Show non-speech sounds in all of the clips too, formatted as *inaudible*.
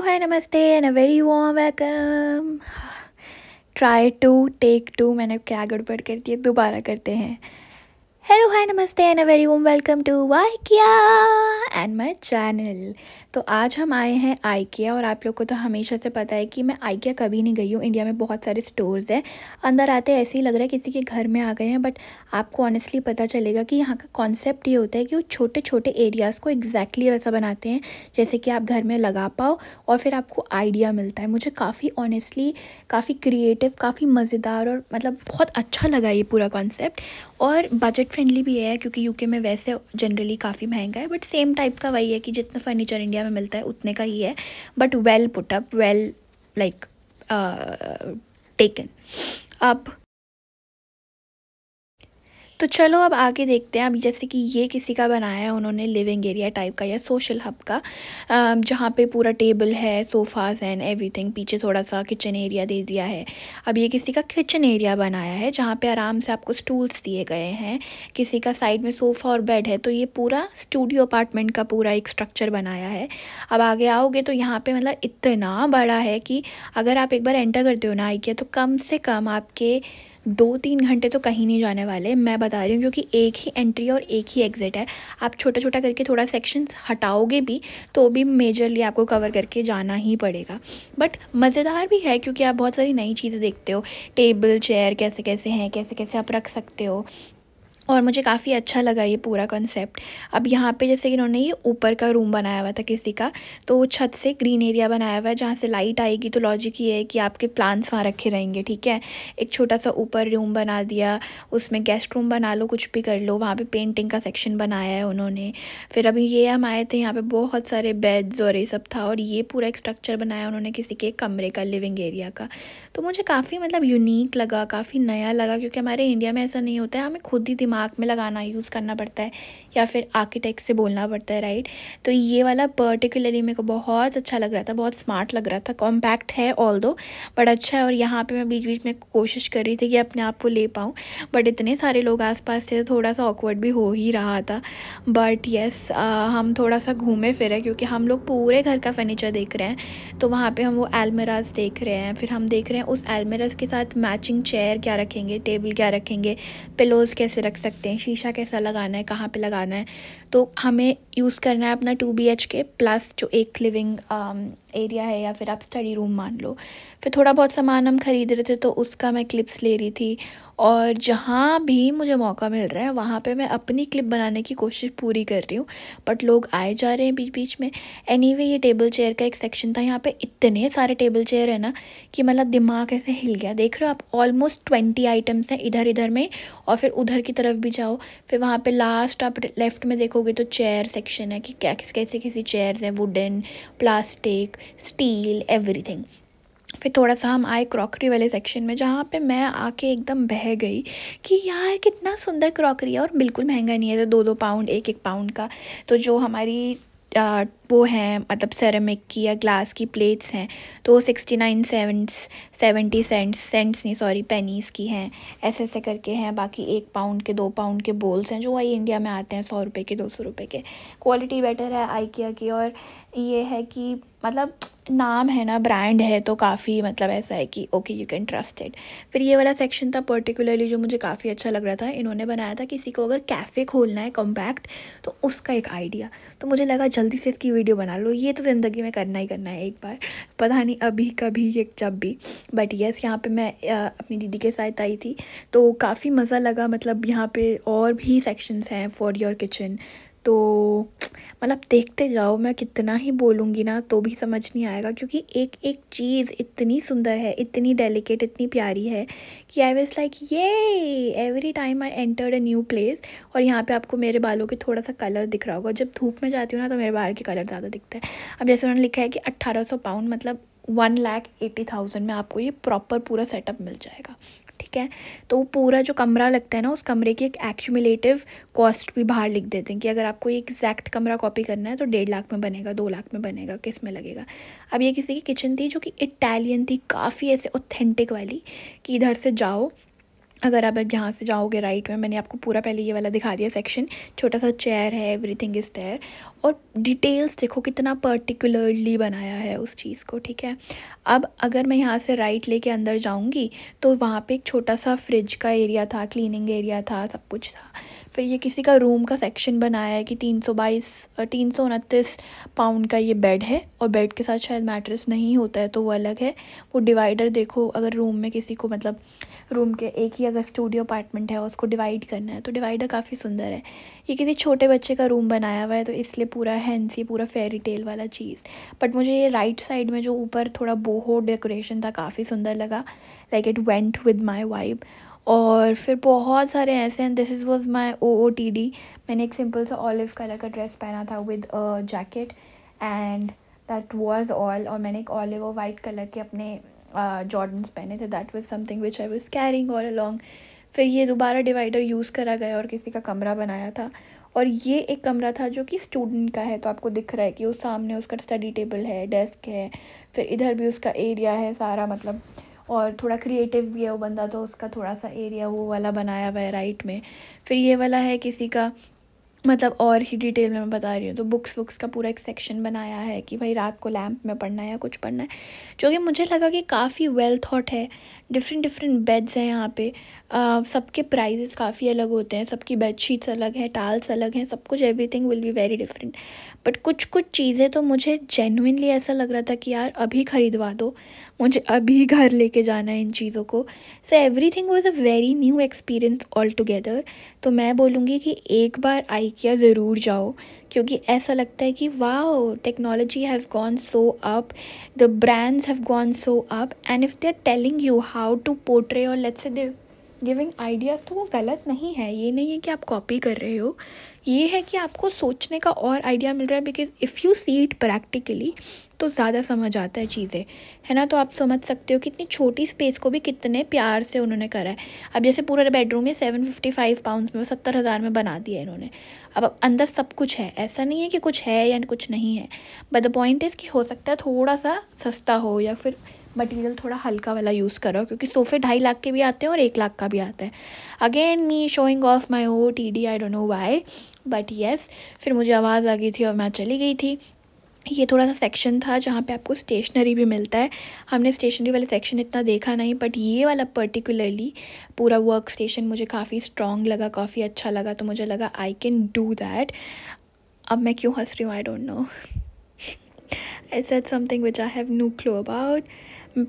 Hello, hi, namaste, and a very warm welcome. Try to take two मैंने क्या गड़बड़ कर दी है दोबारा करते हैं हेलो हाय नमस्ते and a very warm welcome to वाई किया एंड माई चैनल तो आज हम आए हैं आइकिया और आप लोग को तो हमेशा से पता है कि मैं आइकिया कभी नहीं गई हूँ इंडिया में बहुत सारे स्टोर्स हैं अंदर आते ऐसे ही लग रहा है किसी के घर में आ गए हैं बट आपको ऑनेस्टली पता चलेगा कि यहाँ का कॉन्सेप्ट ये होता है कि वो छोटे छोटे एरियाज़ को एग्जैक्टली exactly वैसा बनाते हैं जैसे कि आप घर में लगा पाओ और फिर आपको आइडिया मिलता है मुझे काफ़ी ऑनेस्टली काफ़ी क्रिएटिव काफ़ी मज़ेदार और मतलब बहुत अच्छा लगा ये पूरा कॉन्सेप्ट और बजट फ्रेंडली भी है क्योंकि यूके में वैसे जनरली काफ़ी महंगा है बट सेम टाइप का वही है कि जितना फर्नीचर इंडिया में मिलता है उतने का ही है but well put up well like taken अब तो चलो अब आगे देखते हैं अभी जैसे कि ये किसी का बनाया है उन्होंने लिविंग एरिया टाइप का या सोशल हब का जहाँ पे पूरा टेबल है सोफ़ाज़ एंड एवरीथिंग पीछे थोड़ा सा किचन एरिया दे दिया है अब ये किसी का किचन एरिया बनाया है जहाँ पे आराम से आपको स्टूल्स दिए गए हैं किसी का साइड में सोफ़ा और बेड है तो ये पूरा स्टूडियो अपार्टमेंट का पूरा एक स्ट्रक्चर बनाया है अब आगे आओगे तो यहाँ पर मतलब इतना बड़ा है कि अगर आप एक बार एंटर करते हो ना आई तो कम से कम आपके दो तीन घंटे तो कहीं नहीं जाने वाले मैं बता रही हूँ क्योंकि एक ही एंट्री और एक ही एग्ज़िट है आप छोटा छोटा करके थोड़ा सेक्शन हटाओगे भी तो भी मेजरली आपको कवर करके जाना ही पड़ेगा बट मज़ेदार भी है क्योंकि आप बहुत सारी नई चीज़ें देखते हो टेबल चेयर कैसे कैसे हैं कैसे कैसे आप रख सकते हो और मुझे काफ़ी अच्छा लगा ये पूरा कॉन्सेप्ट अब यहाँ पे जैसे कि इन्होंने ये ऊपर का रूम बनाया हुआ था किसी का तो वो छत से ग्रीन एरिया बनाया हुआ है जहाँ से लाइट आएगी तो लॉजिक ये है कि आपके प्लांट्स वहाँ रखे रहेंगे ठीक है एक छोटा सा ऊपर रूम बना दिया उसमें गेस्ट रूम बना लो कुछ भी कर लो वहाँ पर पेंटिंग का सेक्शन बनाया है उन्होंने फिर अभी ये हम आए थे यहाँ पर बहुत सारे बेड्स और ये सब था और ये पूरा एक स्ट्रक्चर बनाया उन्होंने किसी के कमरे का लिविंग एरिया का तो मुझे काफ़ी मतलब यूनिक लगा काफ़ी नया लगा क्योंकि हमारे इंडिया में ऐसा नहीं होता है हमें खुद ही दिमाग दिमाग में लगाना यूज़ करना पड़ता है या फिर आर्किटेक्ट से बोलना पड़ता है राइट तो ये वाला पर्टिकुलरली मेरे को बहुत अच्छा लग रहा था बहुत स्मार्ट लग रहा था कॉम्पैक्ट है ऑल दो बट अच्छा है और यहाँ पर मैं बीच बीच में कोशिश कर रही थी कि अपने आप को ले पाऊँ बट इतने सारे लोग पास थे तो थोड़ा सा ऑकवर्ड भी हो ही रहा था बट येस हम थोड़ा सा घूमे फिरे क्योंकि हम लोग पूरे घर का फर्नीचर देख रहे हैं तो वहाँ पर हम वो एलमराज देख रहे हैं फिर हम देख रहे हैं उस एलमराज के साथ मैचिंग चेयर क्या रखेंगे टेबल क्या रखेंगे पिलोज़ कैसे रख सकते सकते हैं शीशा कैसा लगाना है कहाँ पे लगाना है तो हमें यूज़ करना है अपना two B H K plus जो एक लिविंग एरिया um, है या फिर आप स्टडी रूम मान लो फिर थोड़ा बहुत सामान हम ख़रीद रहे थे तो उसका मैं क्लिप्स ले रही थी और जहाँ भी मुझे मौका मिल रहा है वहाँ पे मैं अपनी क्लिप बनाने की कोशिश पूरी कर रही हूँ बट लोग आए जा रहे हैं बीच बीच में एनी anyway, ये टेबल चेयर का एक सेक्शन था यहाँ पर इतने सारे टेबल चेयर है ना कि मतलब दिमाग ऐसे हिल गया देख रहे हो आप ऑलमोस्ट ट्वेंटी आइटम्स हैं इधर इधर में और फिर उधर की तरफ भी जाओ फिर वहाँ पर लास्ट आप लेफ्ट में देखो देखोगे तो चेयर सेक्शन है कि क्या किस कैसे कैसी चेयर्स हैं वुडन प्लास्टिक स्टील एवरीथिंग फिर थोड़ा सा हम आए क्रॉकरी वाले सेक्शन में जहाँ पे मैं आके एकदम बह गई कि यार कितना सुंदर क्रॉकरी है और बिल्कुल महंगा नहीं है तो दो दो पाउंड एक एक पाउंड का तो जो हमारी वो हैं मतलब सेरेमिक की या ग्लास की प्लेट्स हैं तो sixty nine sevents seventy cents cents नहीं सॉरी पेनीस की हैं ऐसे ऐसे करके हैं बाकी एक पाउंड के दो पाउंड के बोल्स हैं जो वही इंडिया में आते हैं सौ रुपये के दो सौ रुपये के क्वालिटी बेटर है आइकिया की और ये है कि मतलब नाम है ना ब्रांड है तो काफ़ी मतलब ऐसा है कि okay you can trust it फिर ये वाला सेक्शन था पर्टिकुलरली जो मुझे काफ़ी अच्छा लग रहा था इन्होंने बनाया था किसी को अगर कैफ़े खोलना है कॉम्पैक्ट तो उसका एक आइडिया तो मुझे लगा जल्दी से इसकी वीडियो बना लो ये तो ज़िंदगी में करना ही करना है एक बार पता नहीं अभी कभी एक जब भी बट येस यहाँ पे मैं अपनी दीदी के साथ आई थी तो काफ़ी मज़ा लगा मतलब यहाँ पे और भी सेक्शंस हैं फॉर योर किचन तो मतलब देखते जाओ मैं कितना ही बोलूँगी ना तो भी समझ नहीं आएगा क्योंकि एक एक चीज़ इतनी सुंदर है इतनी डेलिकेट इतनी प्यारी है कि आई वॉज लाइक ये every time I entered a new place और यहाँ पे आपको मेरे बालों के थोड़ा सा कलर दिख रहा होगा जब धूप में जाती हूँ ना तो मेरे बाल के कलर ज़्यादा दिखता है अब जैसे उन्होंने लिखा है कि अट्ठारह पाउंड मतलब वन लैख एटी थाउजेंड में आपको ये प्रॉपर पूरा सेटअप मिल जाएगा ठीक है तो वो पूरा जो कमरा लगता है ना उस कमरे की एक एक्चुमिलेटिव कॉस्ट भी बाहर लिख देते हैं कि अगर आपको ये एग्जैक्ट कमरा कॉपी करना है तो डेढ़ लाख में बनेगा दो लाख में बनेगा किस में लगेगा अब ये किसी की किचन थी जो कि इटालियन थी काफ़ी ऐसे ऑथेंटिक वाली कि इधर से जाओ अगर आप अब यहाँ से जाओगे राइट में मैंने आपको पूरा पहले ये वाला दिखा दिया सेक्शन छोटा सा चेयर है एवरीथिंग इज़ देयर और डिटेल्स देखो कितना पर्टिकुलरली बनाया है उस चीज़ को ठीक है अब अगर मैं यहाँ से राइट लेके अंदर जाऊँगी तो वहाँ पे एक छोटा सा फ्रिज का एरिया था क्लीनिंग एरिया था सब कुछ था फिर ये किसी का रूम का सेक्शन बनाया है कि तीन सौ बाईस तीन सौ उनतीस पाउंड का ये बेड है और बेड के साथ शायद मैट्रेस नहीं होता है तो वो अलग है वो डिवाइडर देखो अगर रूम में किसी को मतलब रूम के एक ही अगर स्टूडियो अपार्टमेंट है उसको डिवाइड करना है तो डिवाइडर काफ़ी सुंदर है ये किसी छोटे बच्चे का रूम बनाया हुआ है तो इसलिए पूरा ये पूरा फेरी टेल वाला चीज़ बट मुझे ये राइट साइड में जो ऊपर थोड़ा बोहो डेकोरेशन था काफ़ी सुंदर लगा like it went with my vibe और फिर बहुत सारे ऐसे हैं this is was my O O T D मैंने एक सिंपल सा ऑलिव कलर का ड्रेस पहना था with jacket and that was all और मैंने एक ऑलिव और वाइट कलर के अपने जॉर्डन्स uh, पहने थे that was something which I was carrying all along फिर ये दोबारा डिवाइडर यूज़ करा गया और किसी का कमरा बनाया था और ये एक कमरा था जो कि स्टूडेंट का है तो आपको दिख रहा है कि उस सामने उसका स्टडी टेबल है डेस्क है फिर इधर भी उसका एरिया है सारा मतलब और थोड़ा क्रिएटिव भी है वो बंदा तो उसका थोड़ा सा एरिया वो वाला बनाया हुआ है राइट में फिर ये वाला है किसी का मतलब और ही डिटेल में मैं बता रही हूँ तो बुक्स वुक्स का पूरा एक सेक्शन बनाया है कि भाई रात को लैम्प में पढ़ना है या कुछ पढ़ना है जो कि मुझे लगा कि काफ़ी वेल थॉट है डिफरेंट डिफरेंट बेड्स हैं यहाँ पे सबके प्राइजेस काफ़ी अलग होते हैं सबकी बेडशीट्स अलग हैं टाल्स अलग हैं सब कुछ everything will be very different but कुछ कुछ चीज़ें तो मुझे जेनुनली ऐसा लग रहा था कि यार अभी ख़रीदवा दो मुझे अभी *laughs* घर लेके जाना है इन चीज़ों को so everything was a very new experience all together तो मैं बोलूँगी कि एक बार आई किया ज़रूर जाओ क्योंकि ऐसा लगता है कि वाह technology has gone so up the brands have gone so up and if they are telling you how to portray और let's say they giving ideas तो वो गलत नहीं है ये नहीं है कि आप कॉपी कर रहे हो ये है कि आपको सोचने का और आइडिया मिल रहा है because if you see it practically तो ज़्यादा समझ आता है चीज़ें है ना तो आप समझ सकते हो कि इतनी छोटी स्पेस को भी कितने प्यार से उन्होंने करा है अब जैसे पूरा बेडरूम है सेवन फिफ्टी फाइव पाउंड में सत्तर हज़ार में बना दिया इन्होंने अब अंदर सब कुछ है ऐसा नहीं है कि कुछ है या कुछ नहीं है बट द पॉइंट इज़ कि हो सकता है थोड़ा सा सस्ता हो या फिर मटेरियल थोड़ा हल्का वाला यूज़ करो क्योंकि सोफ़े ढाई लाख के भी आते हैं और एक लाख का भी आता है again me showing off my O T D I don't know why but yes फिर मुझे आवाज़ आ गई थी और मैं चली गई थी ये थोड़ा सा सेक्शन था जहाँ पे आपको स्टेशनरी भी मिलता है हमने स्टेशनरी वाला सेक्शन इतना देखा नहीं बट ये वाला पर्टिकुलरली पूरा वर्क स्टेशन मुझे काफ़ी स्ट्रॉन्ग लगा काफ़ी अच्छा लगा तो मुझे लगा आई कैन डू दैट अब मैं क्यों हंस रही हूँ I don't know I set something which I have no clue about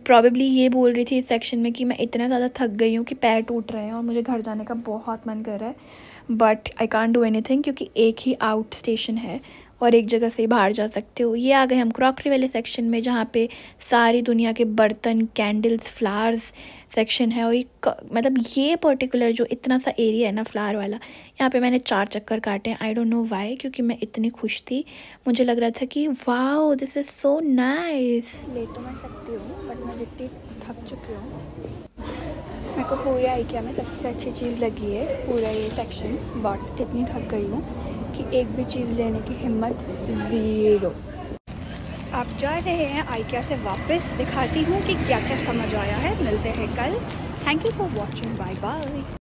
probably ये बोल रही थी इस सेक्शन में कि मैं इतना ज़्यादा थक गई हूँ कि पैर टूट रहे हैं और मुझे घर जाने का बहुत मन कर रहा है but I can't do anything क्योंकि एक ही आउट स्टेशन है और एक जगह से बाहर जा सकते हो ये आ गए हम क्रॉकरी वाले सेक्शन में जहाँ पे सारी दुनिया के बर्तन कैंडल्स फ्लावर्स सेक्शन है और ये मतलब ये पर्टिकुलर जो इतना सा एरिया है ना फ्लावर वाला यहाँ पे मैंने चार चक्कर काटे हैं आई डोंट नो वाई क्योंकि मैं इतनी खुश थी मुझे लग रहा था कि वाह दिस इज़ सो नाइस ले तो मैं सकती हूँ बट मैं जितनी थक चुकी हूँ मेरे को पूरा आई क्या मैं सबसे अच्छी चीज़ लगी है पूरा ये सेक्शन बट इतनी थक गई हूँ एक भी चीज़ लेने की हिम्मत ज़ीरो आप जा रहे हैं आइकिया से वापस दिखाती हूँ कि क्या क्या समझ आया है मिलते हैं कल thank you for watching bye bye